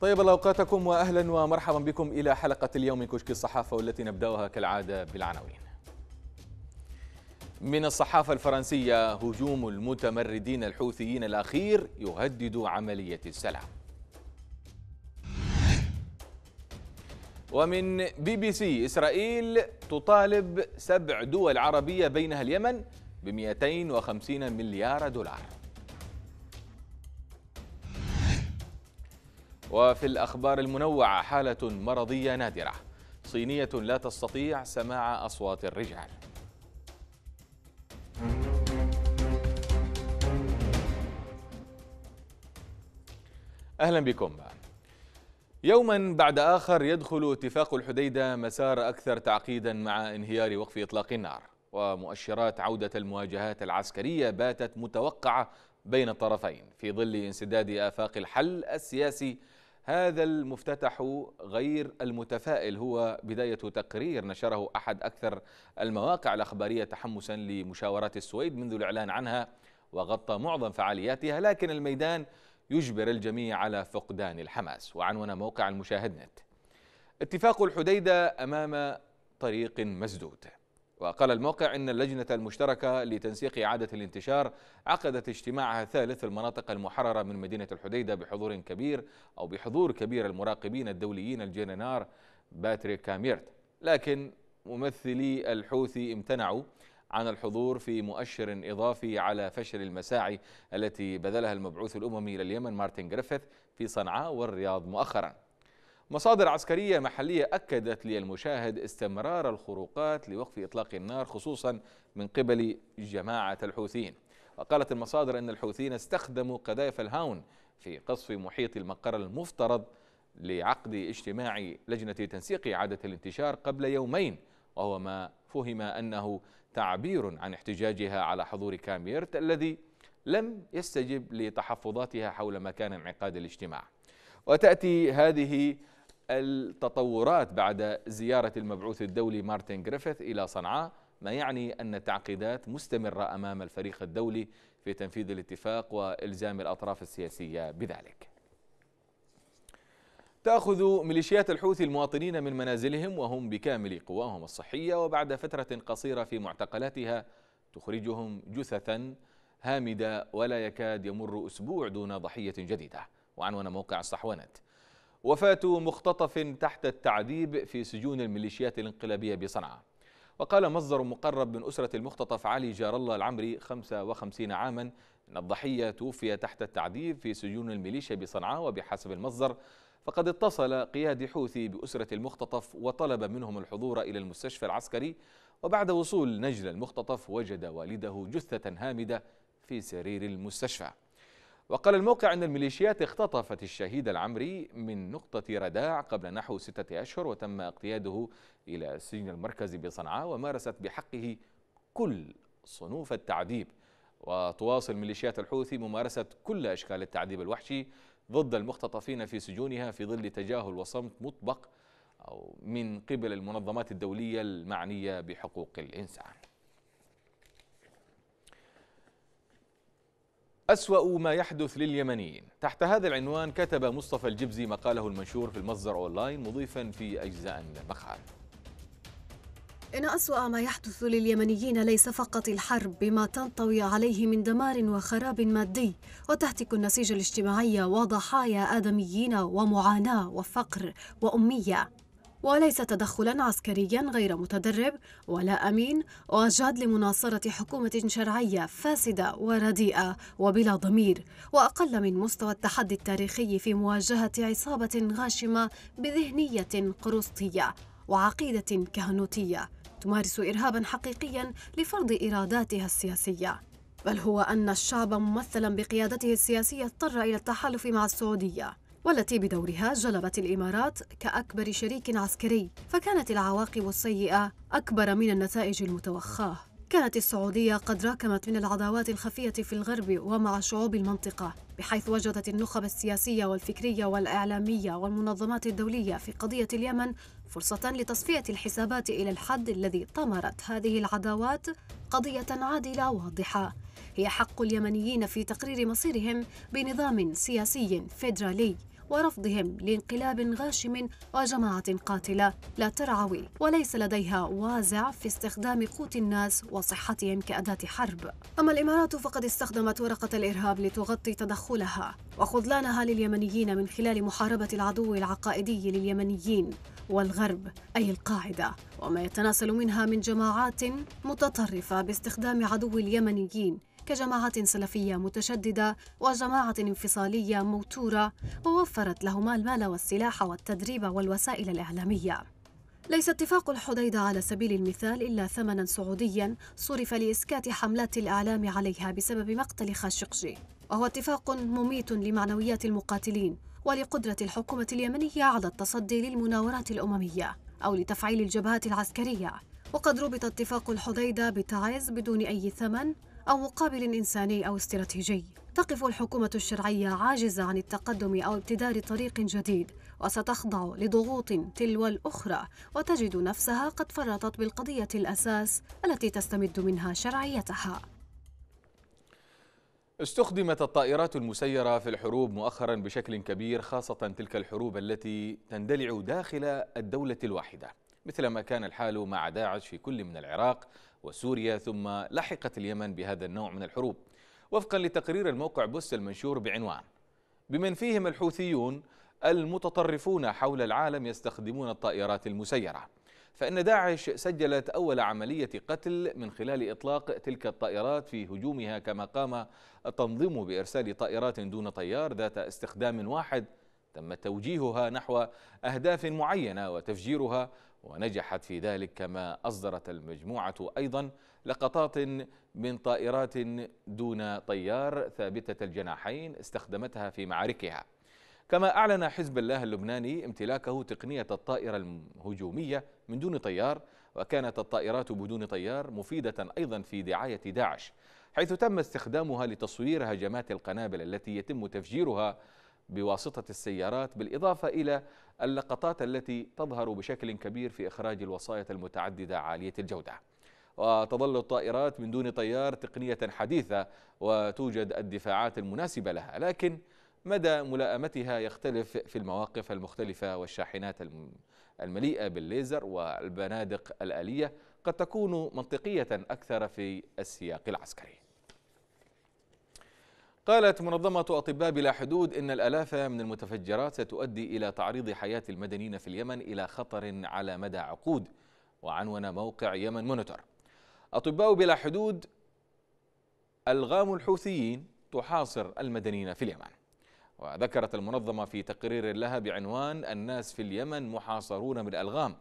طيب الله اوقاتكم واهلا ومرحبا بكم الى حلقه اليوم من كشك الصحافه والتي نبداها كالعاده بالعناوين. من الصحافه الفرنسيه هجوم المتمردين الحوثيين الاخير يهدد عمليه السلام. ومن بي بي سي اسرائيل تطالب سبع دول عربيه بينها اليمن ب 250 مليار دولار. وفي الأخبار المنوعة حالة مرضية نادرة صينية لا تستطيع سماع أصوات الرجال أهلا بكم يوما بعد آخر يدخل اتفاق الحديدة مسار أكثر تعقيدا مع انهيار وقف إطلاق النار ومؤشرات عودة المواجهات العسكرية باتت متوقعة بين الطرفين في ظل انسداد آفاق الحل السياسي هذا المفتتح غير المتفائل هو بداية تقرير نشره أحد أكثر المواقع الأخبارية تحمسا لمشاورات السويد منذ الإعلان عنها وغطى معظم فعالياتها لكن الميدان يجبر الجميع على فقدان الحماس وعنون موقع المشاهد نت اتفاق الحديدة أمام طريق مسدود وقال الموقع إن اللجنة المشتركة لتنسيق إعادة الانتشار عقدت اجتماعها الثالث في المناطق المحررة من مدينة الحديدة بحضور كبير أو بحضور كبير المراقبين الدوليين الجننار باتريك كاميرت لكن ممثلي الحوثي امتنعوا عن الحضور في مؤشر إضافي على فشل المساعي التي بذلها المبعوث الأممي إلى اليمن مارتن جريفيث في صنعاء والرياض مؤخراً مصادر عسكرية محلية أكدت للمشاهد استمرار الخروقات لوقف إطلاق النار خصوصا من قبل جماعة الحوثيين وقالت المصادر أن الحوثيين استخدموا قذائف الهاون في قصف محيط المقر المفترض لعقد اجتماع لجنة تنسيق إعادة الانتشار قبل يومين وهو ما فهم أنه تعبير عن احتجاجها على حضور كاميرت الذي لم يستجب لتحفظاتها حول مكان انعقاد الاجتماع وتأتي هذه التطورات بعد زيارة المبعوث الدولي مارتن جريفيث إلى صنعاء ما يعني أن التعقيدات مستمرة أمام الفريق الدولي في تنفيذ الاتفاق وإلزام الأطراف السياسية بذلك تأخذ ميليشيات الحوثي المواطنين من منازلهم وهم بكامل قواهم الصحية وبعد فترة قصيرة في معتقلاتها تخرجهم جثثا هامدة ولا يكاد يمر أسبوع دون ضحية جديدة وعنوان موقع الصحوانت وفاة مختطف تحت التعذيب في سجون الميليشيات الانقلابية بصنعاء وقال مصدر مقرب من أسرة المختطف علي جار الله العمري 55 عاما أن الضحية توفي تحت التعذيب في سجون الميليشيا بصنعاء وبحسب المصدر فقد اتصل قيادي حوثي بأسرة المختطف وطلب منهم الحضور إلى المستشفى العسكري وبعد وصول نجل المختطف وجد والده جثة هامدة في سرير المستشفى وقال الموقع أن الميليشيات اختطفت الشهيد العمري من نقطة رداع قبل نحو ستة أشهر وتم اقتياده إلى السجن المركزي بصنعاء ومارست بحقه كل صنوف التعذيب وتواصل ميليشيات الحوثي ممارسة كل أشكال التعذيب الوحشي ضد المختطفين في سجونها في ظل تجاهل وصمت مطبق أو من قبل المنظمات الدولية المعنية بحقوق الإنسان أسوأ ما يحدث لليمنيين تحت هذا العنوان كتب مصطفى الجبزي مقاله المنشور في المصدر أونلاين مضيفا في أجزاء من المقال إن أسوأ ما يحدث لليمنيين ليس فقط الحرب بما تنطوي عليه من دمار وخراب مادي وتهتك النسيج الاجتماعي وضحايا آدميين ومعاناة وفقر وأمية وليس تدخلا عسكريا غير متدرب ولا أمين وجاد لمناصرة حكومة شرعية فاسدة ورديئة وبلا ضمير وأقل من مستوى التحدي التاريخي في مواجهة عصابة غاشمة بذهنية قرسطية وعقيدة كهنوتية تمارس إرهابا حقيقيا لفرض إراداتها السياسية بل هو أن الشعب ممثلا بقيادته السياسية اضطر إلى التحالف مع السعودية والتي بدورها جلبت الإمارات كأكبر شريك عسكري فكانت العواقب السيئة أكبر من النتائج المتوخاة كانت السعودية قد راكمت من العداوات الخفية في الغرب ومع شعوب المنطقة بحيث وجدت النخب السياسية والفكرية والإعلامية والمنظمات الدولية في قضية اليمن فرصة لتصفية الحسابات إلى الحد الذي طمرت هذه العداوات قضية عادلة واضحة هي حق اليمنيين في تقرير مصيرهم بنظام سياسي فيدرالي ورفضهم لانقلاب غاشم وجماعة قاتلة لا ترعوي وليس لديها وازع في استخدام قوت الناس وصحتهم كأداة حرب أما الإمارات فقد استخدمت ورقة الإرهاب لتغطي تدخلها وخذلانها لليمنيين من خلال محاربة العدو العقائدي لليمنيين والغرب أي القاعدة وما يتناسل منها من جماعات متطرفة باستخدام عدو اليمنيين كجماعة سلفية متشددة وجماعة انفصالية موتورة ووفرت لهما المال والسلاح والتدريب والوسائل الإعلامية ليس اتفاق الحديدة على سبيل المثال إلا ثمنا سعوديا صرف لإسكات حملات الإعلام عليها بسبب مقتل خاشقجي وهو اتفاق مميت لمعنويات المقاتلين ولقدرة الحكومة اليمنية على التصدي للمناورات الأممية أو لتفعيل الجبهات العسكرية وقد ربط اتفاق الحديدة بتعز بدون أي ثمن أو مقابل إنساني أو استراتيجي تقف الحكومة الشرعية عاجزة عن التقدم أو ابتدار طريق جديد وستخضع لضغوط تلو الأخرى وتجد نفسها قد فرطت بالقضية الأساس التي تستمد منها شرعيتها استخدمت الطائرات المسيرة في الحروب مؤخرا بشكل كبير خاصة تلك الحروب التي تندلع داخل الدولة الواحدة مثل ما كان الحال مع داعش في كل من العراق وسوريا ثم لحقت اليمن بهذا النوع من الحروب وفقا لتقرير الموقع بوس المنشور بعنوان بمن فيهم الحوثيون المتطرفون حول العالم يستخدمون الطائرات المسيرة فإن داعش سجلت أول عملية قتل من خلال إطلاق تلك الطائرات في هجومها كما قام التنظيم بإرسال طائرات دون طيار ذات استخدام واحد تم توجيهها نحو أهداف معينة وتفجيرها ونجحت في ذلك كما أصدرت المجموعة أيضا لقطات من طائرات دون طيار ثابتة الجناحين استخدمتها في معاركها كما أعلن حزب الله اللبناني امتلاكه تقنية الطائرة الهجومية من دون طيار وكانت الطائرات بدون طيار مفيدة أيضا في دعاية داعش حيث تم استخدامها لتصوير هجمات القنابل التي يتم تفجيرها بواسطة السيارات بالإضافة إلى اللقطات التي تظهر بشكل كبير في إخراج الوسائط المتعددة عالية الجودة وتظل الطائرات من دون طيار تقنية حديثة وتوجد الدفاعات المناسبة لها لكن مدى ملائمتها يختلف في المواقف المختلفة والشاحنات المليئة بالليزر والبنادق الآلية قد تكون منطقية أكثر في السياق العسكري قالت منظمة أطباء بلا حدود إن الألاف من المتفجرات ستؤدي إلى تعريض حياة المدنيين في اليمن إلى خطر على مدى عقود وعنون موقع يمن مونيتور أطباء بلا حدود ألغام الحوثيين تحاصر المدنيين في اليمن وذكرت المنظمة في تقرير لها بعنوان الناس في اليمن محاصرون بالألغام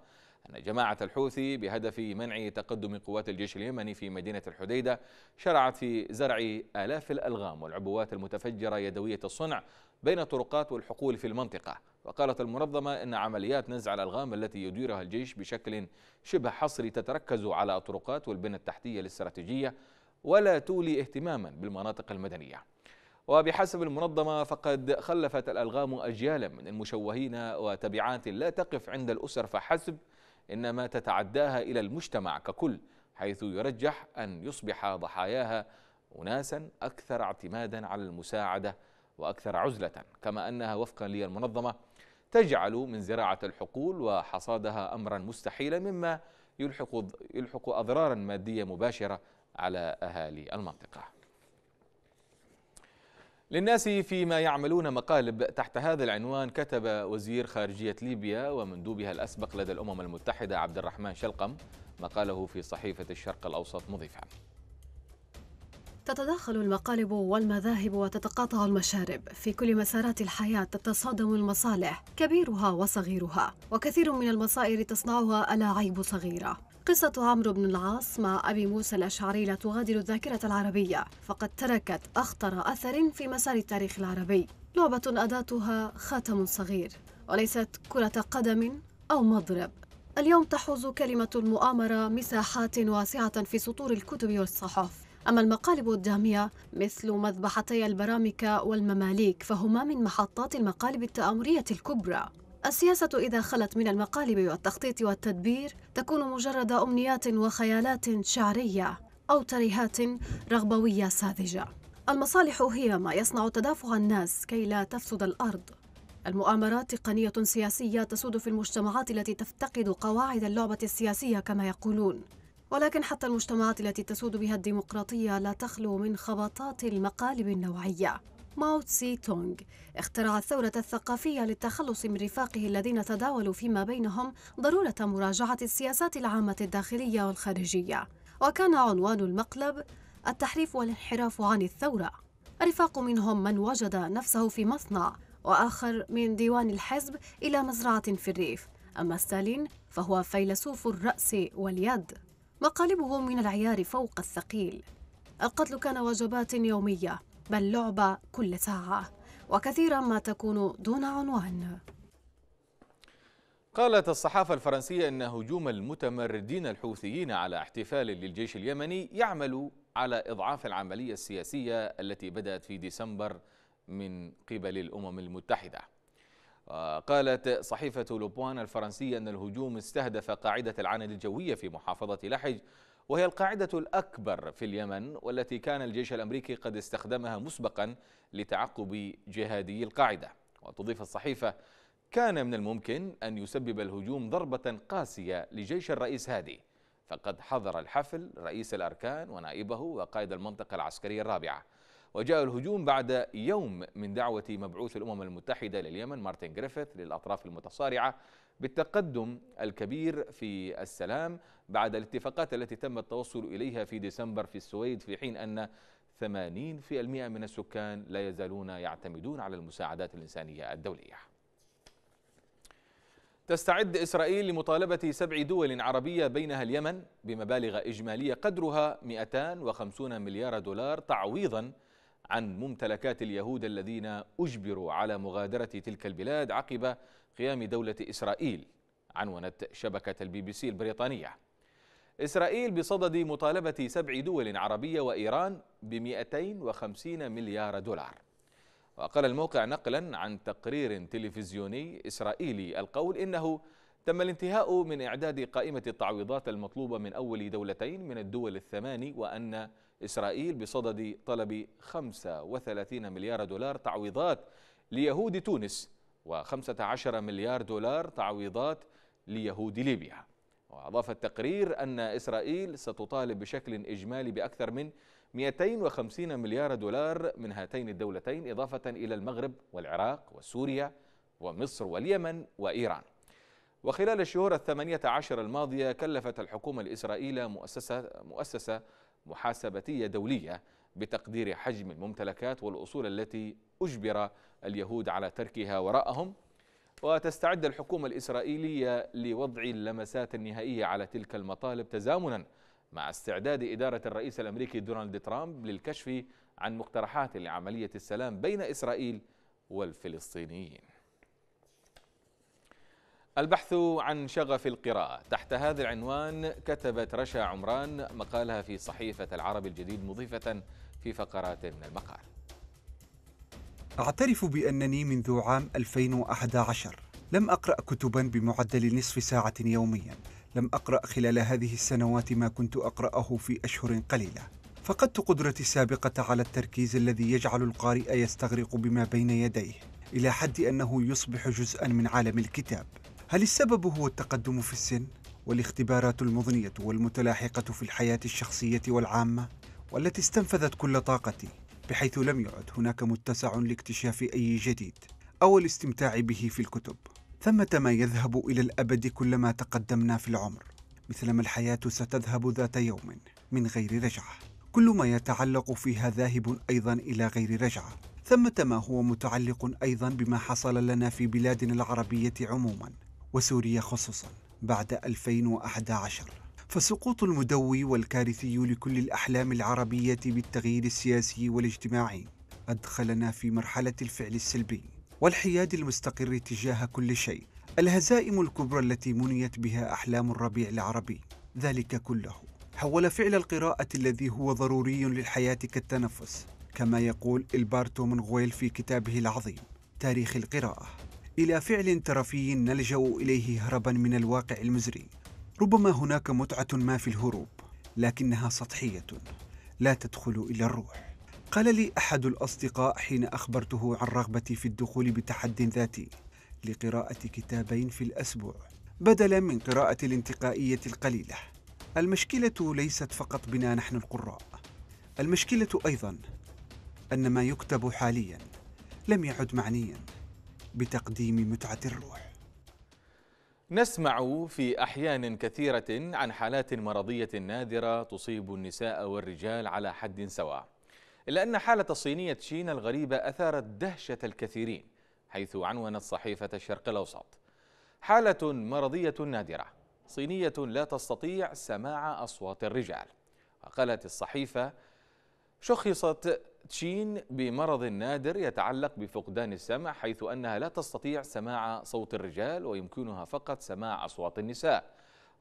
أن جماعة الحوثي بهدف منع تقدم قوات الجيش اليمني في مدينة الحديدة شرعت في زرع آلاف الألغام والعبوات المتفجرة يدوية الصنع بين الطرقات والحقول في المنطقة وقالت المنظمة أن عمليات نزع الألغام التي يديرها الجيش بشكل شبه حصري تتركز على الطرقات والبنى التحتية الاستراتيجية ولا تولي اهتماما بالمناطق المدنية وبحسب المنظمة فقد خلفت الألغام أجيالا من المشوهين وتبعات لا تقف عند الأسر فحسب إنما تتعداها إلى المجتمع ككل حيث يرجح أن يصبح ضحاياها أناسا أكثر اعتمادا على المساعدة وأكثر عزلة كما أنها وفقا للمنظمة تجعل من زراعة الحقول وحصادها أمرا مستحيلا مما يلحق, يلحق أضرارا مادية مباشرة على أهالي المنطقة للناس فيما يعملون مقالب تحت هذا العنوان كتب وزير خارجية ليبيا ومندوبها الأسبق لدى الأمم المتحدة عبد الرحمن شلقم مقاله في صحيفة الشرق الأوسط مضيفا تتداخل المقالب والمذاهب وتتقاطع المشارب في كل مسارات الحياة تتصادم المصالح كبيرها وصغيرها وكثير من المصائر تصنعها ألاعيب صغيرة قصة عمرو بن العاص مع أبي موسى الأشعري لا تغادر الذاكرة العربية فقد تركت أخطر أثر في مسار التاريخ العربي لعبة أداتها خاتم صغير وليست كرة قدم أو مضرب اليوم تحوز كلمة المؤامرة مساحات واسعة في سطور الكتب والصحف أما المقالب الدامية مثل مذبحتي البرامكة والمماليك فهما من محطات المقالب التآمرية الكبرى السياسة إذا خلت من المقالب والتخطيط والتدبير تكون مجرد أمنيات وخيالات شعرية أو ترهات رغبوية ساذجة. المصالح هي ما يصنع تدافع الناس كي لا تفسد الأرض. المؤامرات تقنية سياسية تسود في المجتمعات التي تفتقد قواعد اللعبة السياسية كما يقولون. ولكن حتى المجتمعات التي تسود بها الديمقراطية لا تخلو من خبطات المقالب النوعية. ماو تسي تونغ اخترع الثورة الثقافية للتخلص من رفاقه الذين تداولوا فيما بينهم ضرورة مراجعة السياسات العامة الداخلية والخارجية وكان عنوان المقلب التحريف والانحراف عن الثورة الرفاق منهم من وجد نفسه في مصنع وآخر من ديوان الحزب إلى مزرعة في الريف أما ستالين فهو فيلسوف الرأس واليد مقالبه من العيار فوق الثقيل القتل كان وجبات يومية بل لعبة كل ساعة وكثيرا ما تكون دون عنوان قالت الصحافة الفرنسية أن هجوم المتمردين الحوثيين على احتفال للجيش اليمني يعمل على إضعاف العملية السياسية التي بدأت في ديسمبر من قبل الأمم المتحدة قالت صحيفة لوبوان الفرنسية أن الهجوم استهدف قاعدة العاند الجوية في محافظة لحج وهي القاعدة الأكبر في اليمن والتي كان الجيش الأمريكي قد استخدمها مسبقا لتعقب جهادي القاعدة وتضيف الصحيفة كان من الممكن أن يسبب الهجوم ضربة قاسية لجيش الرئيس هادي فقد حضر الحفل رئيس الأركان ونائبه وقائد المنطقة العسكرية الرابعة وجاء الهجوم بعد يوم من دعوة مبعوث الأمم المتحدة لليمن مارتن جريفيث للأطراف المتصارعة بالتقدم الكبير في السلام بعد الاتفاقات التي تم التوصل إليها في ديسمبر في السويد في حين أن 80% من السكان لا يزالون يعتمدون على المساعدات الإنسانية الدولية تستعد إسرائيل لمطالبة سبع دول عربية بينها اليمن بمبالغ إجمالية قدرها 250 مليار دولار تعويضاً عن ممتلكات اليهود الذين أجبروا على مغادرة تلك البلاد عقب قيام دولة إسرائيل عنونت شبكة البي بي سي البريطانية إسرائيل بصدد مطالبة سبع دول عربية وإيران ب 250 مليار دولار وقال الموقع نقلا عن تقرير تلفزيوني إسرائيلي القول إنه تم الانتهاء من إعداد قائمة التعويضات المطلوبة من أول دولتين من الدول الثماني وأن إسرائيل بصدد طلب 35 مليار دولار تعويضات ليهود تونس و15 مليار دولار تعويضات ليهود ليبيا وأضاف التقرير أن إسرائيل ستطالب بشكل إجمالي بأكثر من 250 مليار دولار من هاتين الدولتين إضافة إلى المغرب والعراق وسوريا ومصر واليمن وإيران وخلال الشهور الثمانية عشر الماضية كلفت الحكومة الإسرائيلية مؤسسة, مؤسسة محاسبتية دولية بتقدير حجم الممتلكات والأصول التي أجبر اليهود على تركها وراءهم وتستعد الحكومة الإسرائيلية لوضع اللمسات النهائية على تلك المطالب تزامنا مع استعداد إدارة الرئيس الأمريكي دونالد ترامب للكشف عن مقترحات لعملية السلام بين إسرائيل والفلسطينيين البحث عن شغف القراءة تحت هذا العنوان كتبت رشا عمران مقالها في صحيفة العرب الجديد مضيفة في فقرات من المقال أعترف بأنني منذ عام 2011 لم أقرأ كتبا بمعدل نصف ساعة يوميا لم أقرأ خلال هذه السنوات ما كنت أقرأه في أشهر قليلة فقدت قدرتي السابقة على التركيز الذي يجعل القارئ يستغرق بما بين يديه إلى حد أنه يصبح جزءا من عالم الكتاب هل السبب هو التقدم في السن والاختبارات المضنية والمتلاحقة في الحياة الشخصية والعامة والتي استنفذت كل طاقتي بحيث لم يعد هناك متسع لاكتشاف أي جديد أو الاستمتاع به في الكتب ثمة ما يذهب إلى الأبد كلما تقدمنا في العمر مثلما الحياة ستذهب ذات يوم من غير رجعة كل ما يتعلق فيها ذاهب أيضا إلى غير رجعة ثمة ما هو متعلق أيضا بما حصل لنا في بلادنا العربية عموما وسوريا خصوصا بعد 2011 فسقوط المدوي والكارثي لكل الأحلام العربية بالتغيير السياسي والاجتماعي أدخلنا في مرحلة الفعل السلبي والحياد المستقر تجاه كل شيء الهزائم الكبرى التي منيت بها أحلام الربيع العربي ذلك كله حول فعل القراءة الذي هو ضروري للحياة كالتنفس كما يقول إلبارتو منغويل في كتابه العظيم تاريخ القراءة إلى فعل ترفي نلجأ إليه هربا من الواقع المزري ربما هناك متعة ما في الهروب لكنها سطحية لا تدخل إلى الروح قال لي أحد الأصدقاء حين أخبرته عن رغبتي في الدخول بتحد ذاتي لقراءة كتابين في الأسبوع بدلا من قراءة الانتقائية القليلة المشكلة ليست فقط بنا نحن القراء المشكلة أيضا أن ما يكتب حاليا لم يعد معنيا بتقديم متعة الروح نسمع في أحيان كثيرة عن حالات مرضية نادرة تصيب النساء والرجال على حد سواء إلا أن حالة صينية شينا الغريبة أثارت دهشة الكثيرين حيث عنونت صحيفة الشرق الأوسط حالة مرضية نادرة صينية لا تستطيع سماع أصوات الرجال وقالت الصحيفة شخصت تشين بمرض نادر يتعلق بفقدان السمع حيث أنها لا تستطيع سماع صوت الرجال ويمكنها فقط سماع أصوات النساء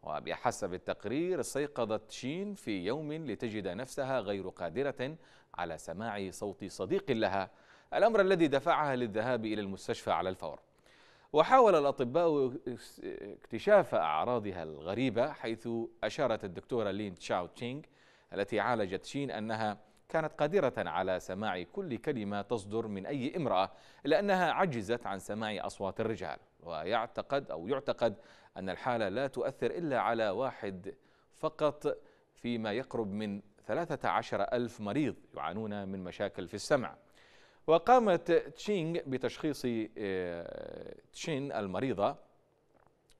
وبحسب التقرير استيقظت تشين في يوم لتجد نفسها غير قادرة على سماع صوت صديق لها الأمر الذي دفعها للذهاب إلى المستشفى على الفور وحاول الأطباء اكتشاف أعراضها الغريبة حيث أشارت الدكتورة لين تشاو تشينغ التي عالجت تشين أنها كانت قادرة على سماع كل كلمة تصدر من أي امرأة إلا أنها عجزت عن سماع أصوات الرجال ويعتقد أو يعتقد أن الحالة لا تؤثر إلا على واحد فقط فيما يقرب من 13 ألف مريض يعانون من مشاكل في السمع وقامت تشينغ بتشخيص آه، تشين المريضة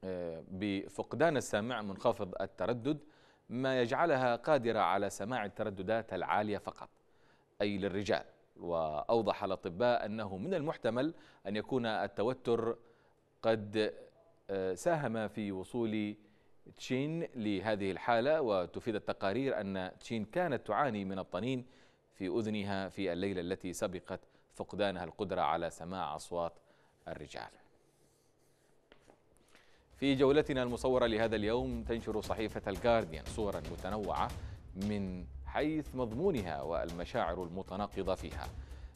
آه، بفقدان السمع منخفض التردد ما يجعلها قادرة على سماع الترددات العالية فقط أي للرجال وأوضح الأطباء أنه من المحتمل أن يكون التوتر قد آه، ساهم في وصول تشين لهذه الحالة وتفيد التقارير أن تشين كانت تعاني من الطنين في أذنها في الليلة التي سبقت فقدانها القدرة على سماع أصوات الرجال في جولتنا المصورة لهذا اليوم تنشر صحيفة الجارديان صورا متنوعة من حيث مضمونها والمشاعر المتناقضة فيها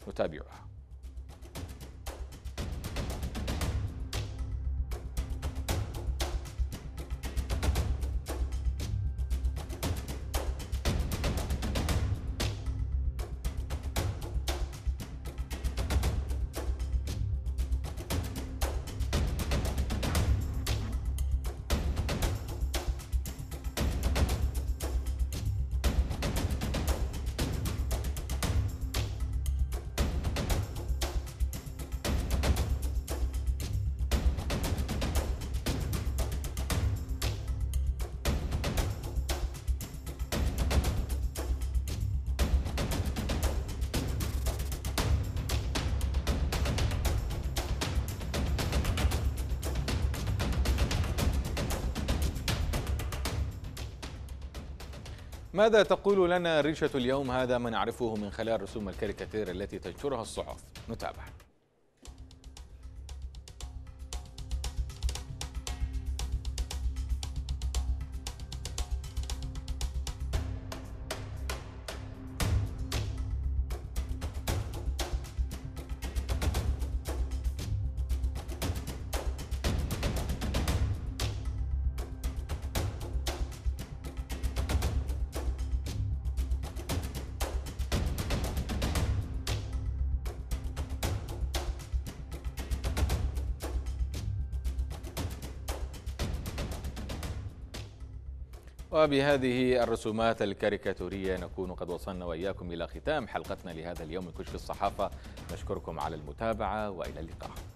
نتابعها ماذا تقول لنا ريشة اليوم هذا ما نعرفه من خلال رسوم الكاريكاتير التي تنشرها الصحف نتابع وبهذه الرسومات الكاريكاتورية نكون قد وصلنا وإياكم إلى ختام حلقتنا لهذا اليوم من كشف الصحافة نشكركم على المتابعة وإلى اللقاء